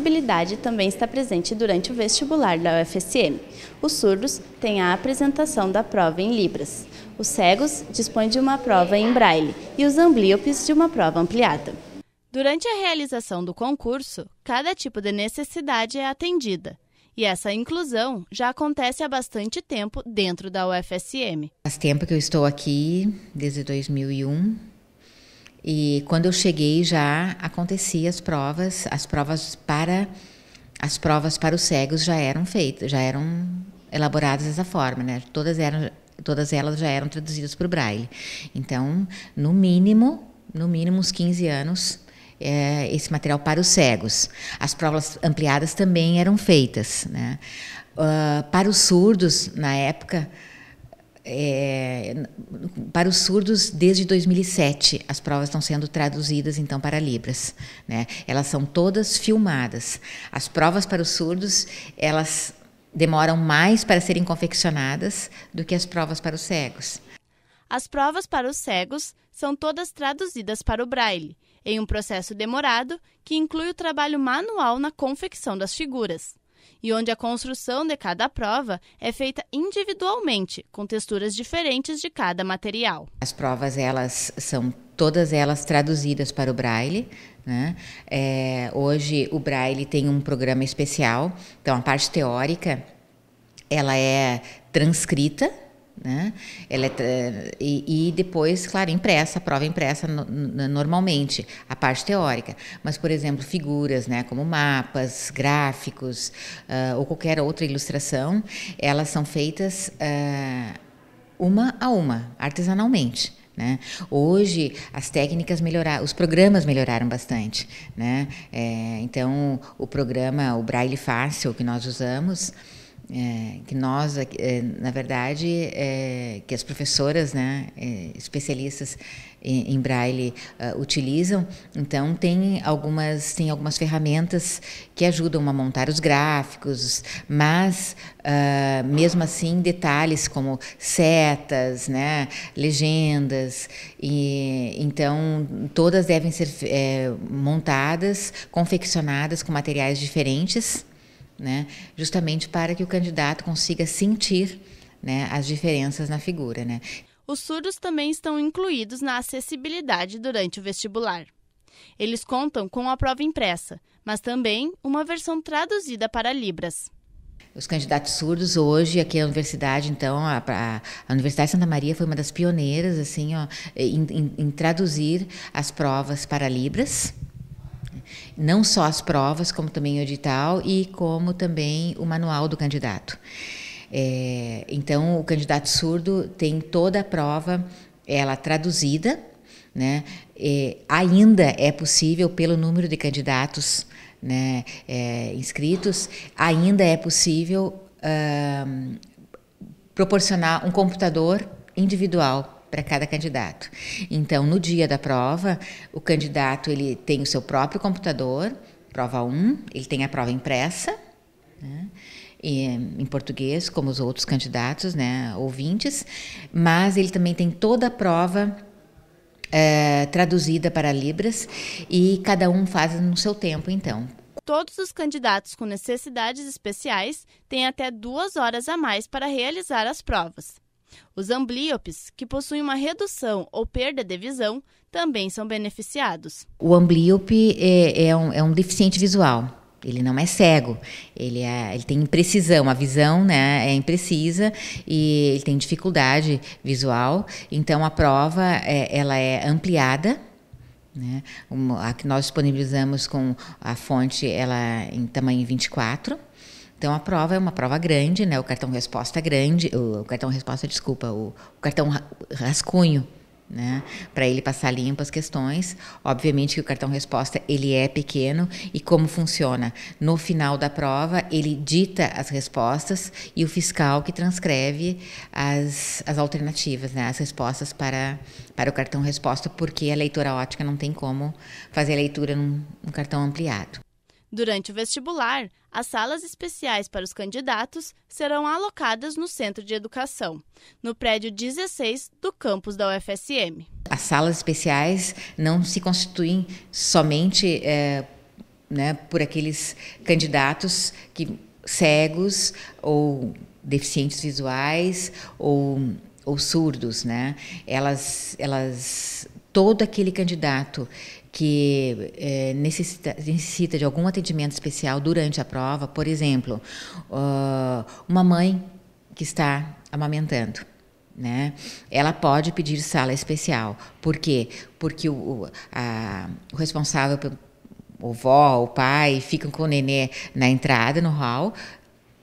acessibilidade também está presente durante o vestibular da UFSM. Os surdos têm a apresentação da prova em Libras. Os cegos dispõem de uma prova em braille e os amblíopes de uma prova ampliada. Durante a realização do concurso, cada tipo de necessidade é atendida. E essa inclusão já acontece há bastante tempo dentro da UFSM. Faz tempo que eu estou aqui, desde 2001 e quando eu cheguei já acontecia as provas, as provas para as provas para os cegos já eram feitas, já eram elaboradas dessa forma, né? Todas eram todas elas já eram traduzidas para o braille. Então, no mínimo, no mínimo uns 15 anos é, esse material para os cegos. As provas ampliadas também eram feitas, né? Uh, para os surdos na época é, para os surdos desde 2007 as provas estão sendo traduzidas então para libras né? elas são todas filmadas as provas para os surdos elas demoram mais para serem confeccionadas do que as provas para os cegos as provas para os cegos são todas traduzidas para o braille em um processo demorado que inclui o trabalho manual na confecção das figuras e onde a construção de cada prova é feita individualmente, com texturas diferentes de cada material. As provas elas são todas elas traduzidas para o Braille. Né? É, hoje o Braille tem um programa especial, então a parte teórica ela é transcrita né? É, e, e, depois, claro, impressa, prova impressa no, no, normalmente, a parte teórica. Mas, por exemplo, figuras, né, como mapas, gráficos uh, ou qualquer outra ilustração, elas são feitas uh, uma a uma, artesanalmente. Né? Hoje as técnicas melhoraram, os programas melhoraram bastante. Né? É, então, o programa, o Braille Fácil que nós usamos, é, que nós, é, na verdade, é, que as professoras, né, é, especialistas em, em braille uh, utilizam, então tem algumas tem algumas ferramentas que ajudam a montar os gráficos, mas uh, mesmo assim detalhes como setas, né, legendas e então todas devem ser é, montadas, confeccionadas com materiais diferentes né? justamente para que o candidato consiga sentir né, as diferenças na figura. Né? Os surdos também estão incluídos na acessibilidade durante o vestibular. Eles contam com a prova impressa, mas também uma versão traduzida para Libras. Os candidatos surdos hoje aqui na universidade, então a, a, a, Universidade de Santa Maria foi uma das pioneiras assim, ó, em, em, em traduzir as provas para libras, não só as provas, como também o edital e como também o manual do candidato. É, então, o candidato surdo tem toda a prova, ela traduzida, né? ainda é possível, pelo número de candidatos né, é, inscritos, ainda é possível uh, proporcionar um computador individual para cada candidato. Então, no dia da prova, o candidato ele tem o seu próprio computador, prova 1, ele tem a prova impressa, né? em português, como os outros candidatos, né, ouvintes, mas ele também tem toda a prova é, traduzida para Libras e cada um faz no seu tempo, então. Todos os candidatos com necessidades especiais têm até duas horas a mais para realizar as provas. Os amblíopes, que possuem uma redução ou perda de visão, também são beneficiados. O amblíope é, é, um, é um deficiente visual, ele não é cego, ele, é, ele, tem imprecisão, a visão né, é imprecisa e ele tem dificuldade visual, então a prova é, ela é ampliada, né, a que nós disponibilizamos com a fonte ela é em tamanho 24, então a prova é uma prova grande, né? O cartão resposta é grande, o, cartão resposta, desculpa, o, o cartão rascunho, né? Para ele passar limpo as questões. Obviamente que o cartão resposta ele é pequeno e como funciona? No final da prova ele dita as respostas e o fiscal que transcreve as, as alternativas, né? As respostas para para o cartão resposta, porque a leitura ótica não tem como fazer a leitura num, num cartão ampliado. Durante o vestibular, as salas especiais para os candidatos serão alocadas no Centro de Educação, no prédio 16 do campus da UFSM. As salas especiais não se constituem somente é, né, por aqueles candidatos que cegos ou deficientes visuais ou, ou surdos, né? Elas, elas todo aquele candidato que é, necessita, necessita, de algum atendimento especial durante a prova, por exemplo, uh, uma mãe que está amamentando. Né? Ela pode pedir sala especial. Por quê? Porque o, a, o responsável, o vó, o pai, ficam com o nenê na entrada, no hall,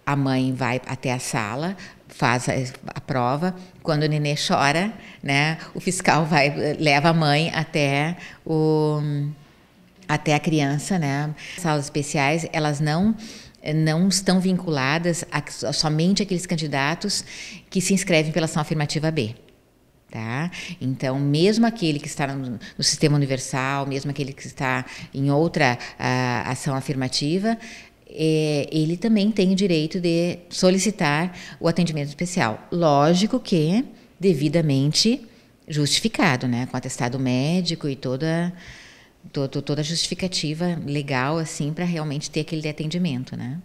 a mãe vai até a sala, faz a, a, prova. Quando o nenê chora, né, o fiscal vai leva a mãe até o até a criança, né? As salas especiais, elas não não estão vinculadas a, somente aqueles candidatos que se inscrevem pela ação afirmativa B. Tá? Então, mesmo aquele que está no, no sistema universal, mesmo aquele que está em outra ah, ação afirmativa, é, ele também tem o direito de solicitar o atendimento especial. Lógico que devidamente justificado, né? Com atestado médico e toda toda justificativa legal assim para realmente ter aquele atendimento, né?